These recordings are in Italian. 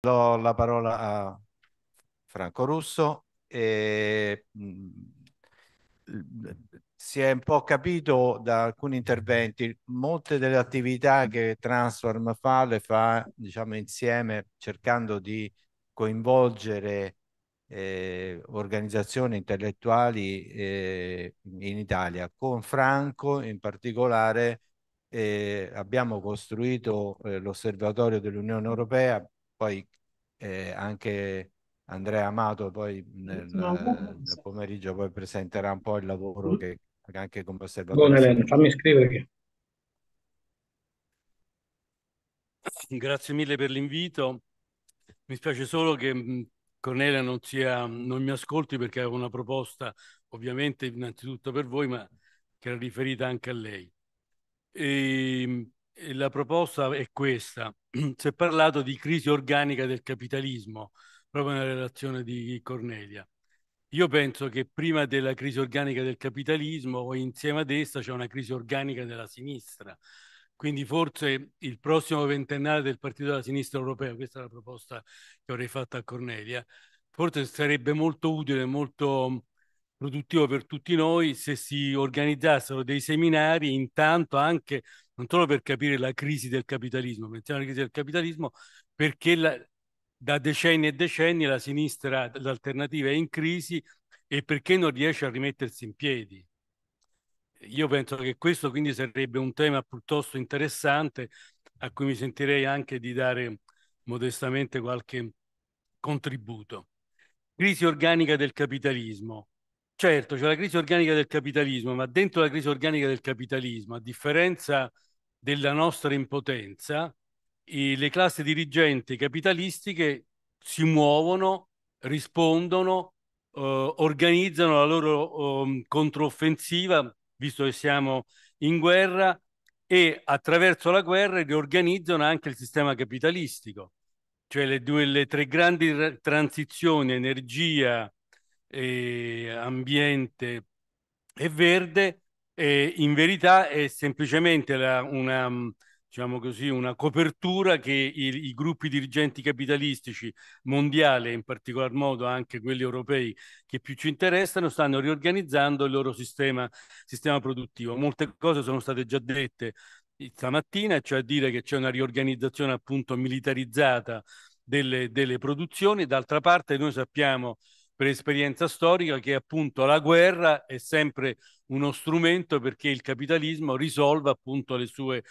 Do la parola a Franco Russo. E, mh, mm, si è un po' capito da alcuni interventi, molte delle attività che Transform fa le fa diciamo insieme cercando di coinvolgere eh, organizzazioni intellettuali eh, in Italia. Con Franco in particolare eh, abbiamo costruito eh, l'osservatorio dell'Unione Europea poi eh, anche Andrea Amato poi nel, no, nel, pomeriggio poi presenterà un po' il lavoro mm. che anche come osservatore. Buon Elena, fammi iscrivere. Grazie mille per l'invito. Mi spiace solo che mm, Cornelia non, sia, non mi ascolti perché avevo una proposta ovviamente innanzitutto per voi, ma che era riferita anche a lei. E, ehm, e la proposta è questa. si è parlato di crisi organica del capitalismo, proprio nella relazione di Cornelia. Io penso che prima della crisi organica del capitalismo, o insieme ad essa, c'è una crisi organica della sinistra. Quindi forse il prossimo ventennale del Partito della Sinistra Europea, questa è la proposta che avrei fatto a Cornelia, forse sarebbe molto utile, molto produttivo per tutti noi se si organizzassero dei seminari intanto anche non solo per capire la crisi del capitalismo, mettiamo la crisi del capitalismo perché la, da decenni e decenni la sinistra, l'alternativa è in crisi e perché non riesce a rimettersi in piedi. Io penso che questo quindi sarebbe un tema piuttosto interessante a cui mi sentirei anche di dare modestamente qualche contributo. Crisi organica del capitalismo. Certo, c'è la crisi organica del capitalismo, ma dentro la crisi organica del capitalismo, a differenza della nostra impotenza, i, le classi dirigenti capitalistiche si muovono, rispondono, eh, organizzano la loro eh, controffensiva, visto che siamo in guerra, e attraverso la guerra riorganizzano anche il sistema capitalistico. Cioè le, due, le tre grandi transizioni, energia, eh, ambiente e verde, e in verità è semplicemente la, una, mm, diciamo così, una copertura che i, i, gruppi dirigenti capitalistici mondiali, in particolar modo anche quelli europei che più ci interessano, stanno riorganizzando il loro sistema, sistema produttivo. Molte cose sono state già dette stamattina, cioè dire che c'è una riorganizzazione appunto militarizzata delle, delle produzioni, d'altra parte noi sappiamo per esperienza storica che appunto la guerra è sempre uno strumento perché il capitalismo risolva appunto le sue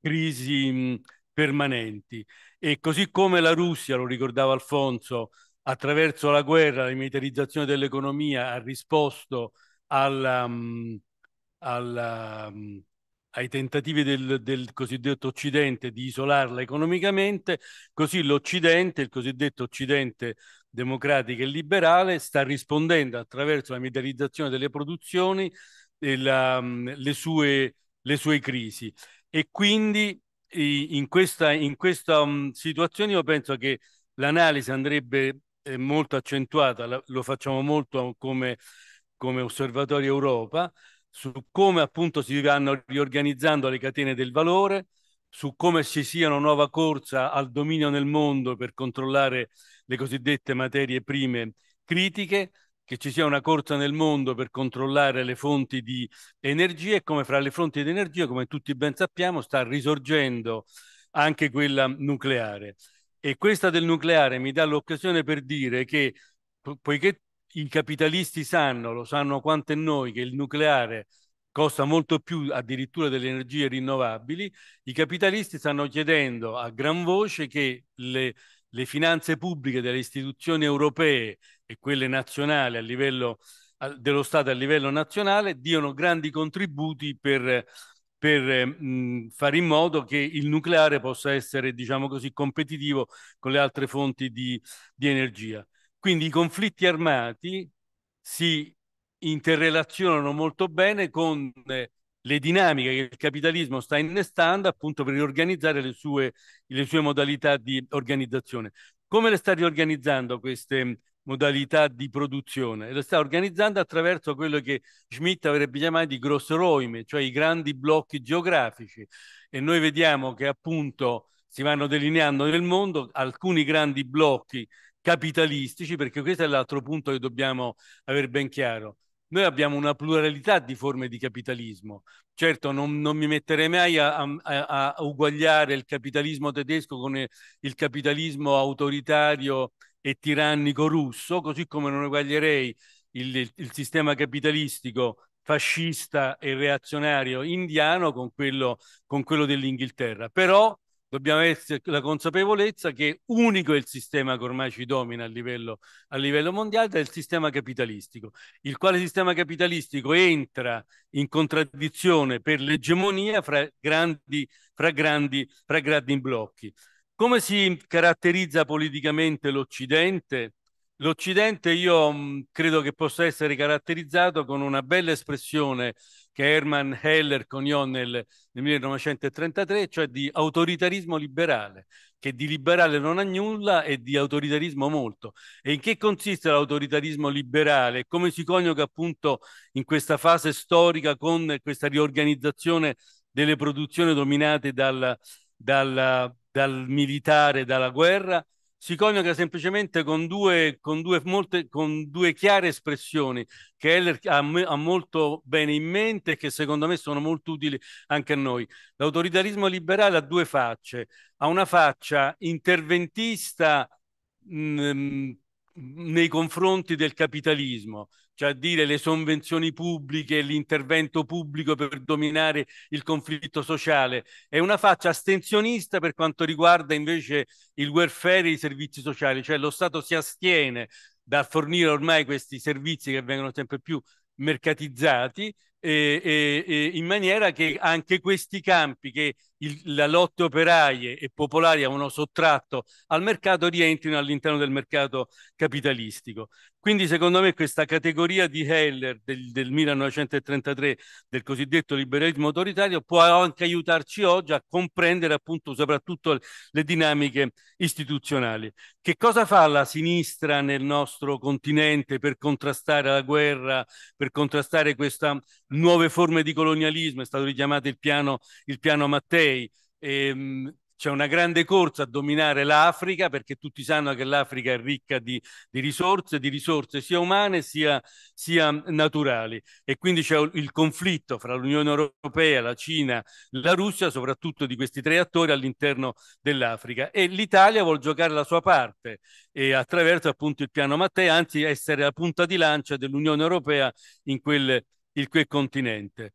crisi mh, permanenti. E così come la Russia, lo ricordava Alfonso, attraverso la guerra, la militarizzazione dell'economia ha risposto alla, mh, alla, mh, ai tentativi del, del, cosiddetto Occidente di isolarla economicamente, così l'Occidente, il cosiddetto Occidente democratica e liberale sta rispondendo attraverso la medicalizzazione delle produzioni la, mm, le, sue, le, sue, crisi. E quindi in questa, in questa mm, situazione io penso che l'analisi andrebbe eh, molto accentuata, lo facciamo molto come, come osservatorio Europa, su come appunto si vanno riorganizzando le catene del valore, su come ci sia una nuova corsa al dominio nel mondo per controllare le cosiddette materie prime critiche, che ci sia una corsa nel mondo per controllare le fonti di energia e come fra le fonti di energia, come tutti ben sappiamo, sta risorgendo anche quella nucleare. E questa del nucleare mi dà l'occasione per dire che, po- poiché i capitalisti sanno, lo sanno quanto noi, che il nucleare costa molto più addirittura delle energie rinnovabili, i capitalisti stanno chiedendo a gran voce che le, le finanze pubbliche delle istituzioni europee e quelle nazionali a livello dello Stato a livello nazionale diano grandi contributi per, per mh, ehm, fare in modo che il nucleare possa essere, diciamo così, competitivo con le altre fonti di, di energia. Quindi i conflitti armati si interrelazionano molto bene con eh, le dinamiche che il capitalismo sta innestando appunto per riorganizzare le sue, le sue modalità di organizzazione. Come le sta riorganizzando queste modalità di produzione? Le sta organizzando attraverso quello che Schmidt avrebbe chiamato i grossroime, cioè i grandi blocchi geografici. E noi vediamo che appunto si vanno delineando nel mondo alcuni grandi blocchi capitalistici, perché questo è l'altro punto che dobbiamo avere ben chiaro noi abbiamo una pluralità di forme di capitalismo. Certo, non, non mi metterei mai a, a, a, uguagliare il capitalismo tedesco con il capitalismo autoritario e tirannico russo, così come non uguaglierei il, il, sistema capitalistico fascista e reazionario indiano con quello, con quello dell'Inghilterra. Però dobbiamo avere la consapevolezza che unico è il sistema che ormai ci domina a livello, a livello mondiale, è il sistema capitalistico, il quale sistema capitalistico entra in contraddizione per l'egemonia fra grandi, fra grandi, fra grandi blocchi. Come si caratterizza politicamente l'Occidente? L'Occidente io mh, credo che possa essere caratterizzato con una bella espressione che Hermann Heller coniò nel, nel 1933, cioè di autoritarismo liberale, che di liberale non ha nulla e di autoritarismo molto. E in che consiste l'autoritarismo liberale? Come si coniuga appunto in questa fase storica con questa riorganizzazione delle produzioni dominate dal, dal, dal militare, dalla guerra? si coniuga semplicemente con due, con due, molte, con due chiare espressioni che Heller ha, ha, molto bene in mente e che secondo me sono molto utili anche a noi. L'autoritarismo liberale ha due facce, ha una faccia interventista mh, nei confronti del capitalismo, cioè a dire le sovvenzioni pubbliche, l'intervento pubblico per dominare il conflitto sociale, è una faccia astensionista per quanto riguarda invece il welfare e i servizi sociali, cioè lo Stato si astiene da fornire ormai questi servizi che vengono sempre più mercatizzati eh, eh, in maniera che anche questi campi che il, la lotte operaie e popolari avevano sottratto al mercato rientrino all'interno del mercato capitalistico. Quindi secondo me questa categoria di Heller del, del 1933 del cosiddetto liberalismo autoritario può anche aiutarci oggi a comprendere appunto soprattutto le dinamiche istituzionali. Che cosa fa la sinistra nel nostro continente per contrastare la guerra, per contrastare queste nuove forme di colonialismo? È stato richiamato il piano, il piano Mattei. E, ehm, c'è una grande corsa a dominare l'Africa perché tutti sanno che l'Africa è ricca di, di risorse, di risorse sia umane sia, sia naturali e quindi c'è il conflitto fra l'Unione Europea, la Cina, la Russia, soprattutto di questi tre attori all'interno dell'Africa e l'Italia vuole giocare la sua parte e attraverso appunto il piano Mattei, anzi essere la punta di lancia dell'Unione Europea in quel, in quel continente.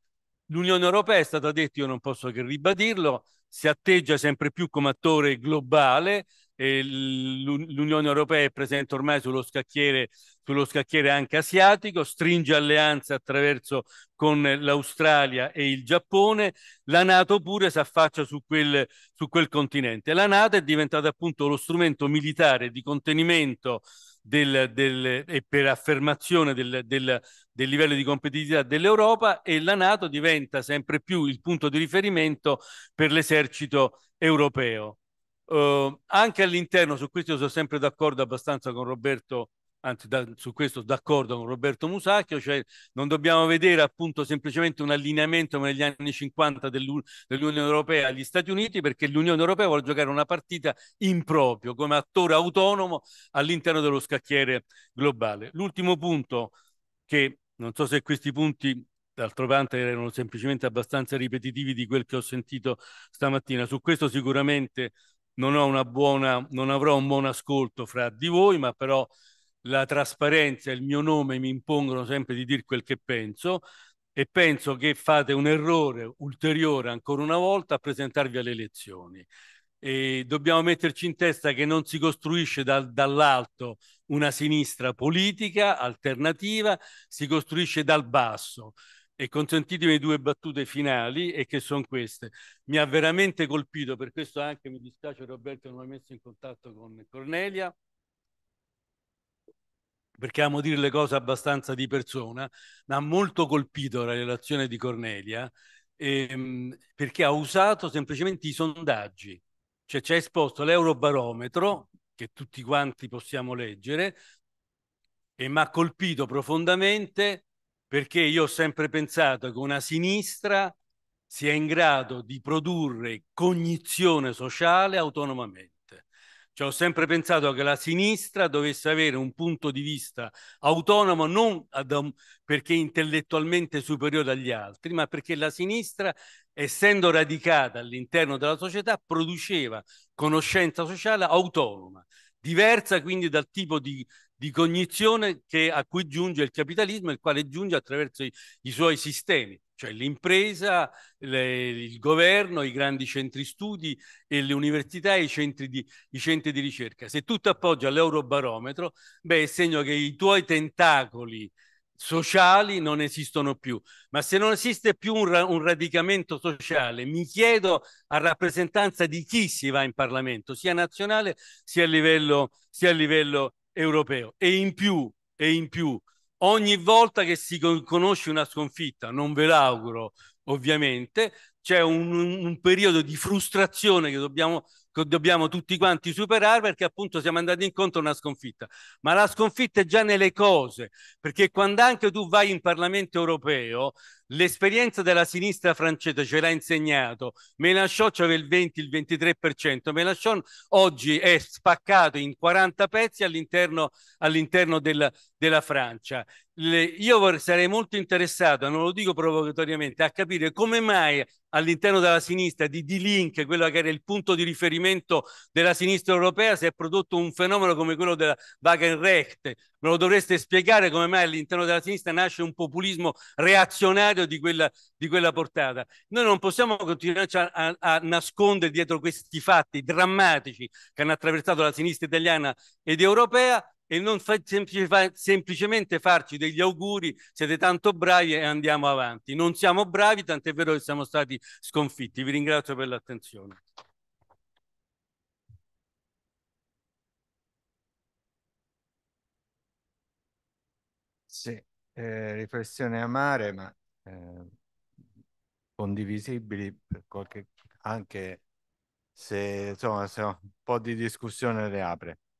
L'Unione Europea è stata detta, io non posso che ribadirlo, si atteggia sempre più come attore globale. L'Unione Europea è presente ormai sullo scacchiere, sullo scacchiere anche asiatico, stringe alleanze attraverso con l'Australia e il Giappone, la Nato pure si affaccia su quel, su quel continente. La Nato è diventata appunto lo strumento militare di contenimento del, del, e per affermazione del, del, livello di competitività dell'Europa e la Nato diventa sempre più il punto di riferimento per l'esercito europeo. Eh, anche all'interno, su questo sono sempre d'accordo abbastanza con Roberto anzi da, su questo d'accordo con Roberto Musacchio, cioè non dobbiamo vedere appunto semplicemente un allineamento come negli anni 50 dell'Unione Europea agli Stati Uniti perché l'Unione Europea vuole giocare una partita in proprio come attore autonomo all'interno dello scacchiere globale. L'ultimo punto che non so se questi punti d'altro parte erano semplicemente abbastanza ripetitivi di quel che ho sentito stamattina, su questo sicuramente non, buona, non avrò un buon ascolto fra di voi, ma però la trasparenza e il mio nome mi impongono sempre di dire quel che penso e penso che fate un errore ulteriore ancora una volta a presentarvi alle elezioni. E dobbiamo metterci in testa che non si costruisce dal, dall'alto una sinistra politica alternativa, si costruisce dal basso. E consentitemi due battute finali, e che sono queste. Mi ha veramente colpito, per questo anche mi dispiace Roberto non mi ha messo in contatto con Cornelia, perché amo dire le cose abbastanza di persona, mi ha molto colpito la relazione di Cornelia ehm, perché ha usato semplicemente i sondaggi, cioè ci ha esposto l'eurobarometro che tutti quanti possiamo leggere e mi ha colpito profondamente perché io ho sempre pensato che una sinistra sia in grado di produrre cognizione sociale autonomamente. Cioè, ho sempre pensato che la sinistra dovesse avere un punto di vista autonomo non ad, perché intellettualmente superiore agli altri, ma perché la sinistra, essendo radicata all'interno della società, produceva conoscenza sociale autonoma, diversa quindi dal tipo di di cognizione che, a cui giunge il capitalismo, il quale giunge attraverso i, i suoi sistemi, cioè l'impresa, le, il governo, i grandi centri studi e le università e i centri di, i centri di ricerca. Se tu ti appoggi all'eurobarometro, beh, è segno che i tuoi tentacoli sociali non esistono più. Ma se non esiste più un, ra un, radicamento sociale, mi chiedo a rappresentanza di chi si va in Parlamento, sia nazionale sia a livello, sia a livello europeo e in più, e in più ogni volta che si conosce una sconfitta, non ve l'auguro ovviamente, c'è un, un periodo di frustrazione che dobbiamo che dobbiamo tutti quanti superare perché appunto siamo andati incontro a una sconfitta. Ma la sconfitta è già nelle cose, perché quando anche tu vai in Parlamento europeo, l'esperienza della sinistra francese ce l'ha insegnato. Mélenchon aveva il 20, il 23%. Mélenchon oggi è spaccato in 40 pezzi all'interno, all della, della Francia le, io sarei molto interessato, non lo dico provocatoriamente, a capire come mai all'interno della sinistra di D-Link, quello che era il punto di riferimento della sinistra europea, si è prodotto un fenomeno come quello della Wagenrecht. Me lo dovreste spiegare come mai all'interno della sinistra nasce un populismo reazionario di quella, di quella portata. Noi non possiamo continuare a, a, nascondere dietro questi fatti drammatici che hanno attraversato la sinistra italiana ed europea e non fa semplice, fa semplicemente farci degli auguri, siete tanto bravi e andiamo avanti. Non siamo bravi, tant'è vero che siamo stati sconfitti. Vi ringrazio per l'attenzione. Sì, eh, riflessioni amare, ma eh, condivisibili per qualche anche se insomma se un po' di discussione le apre.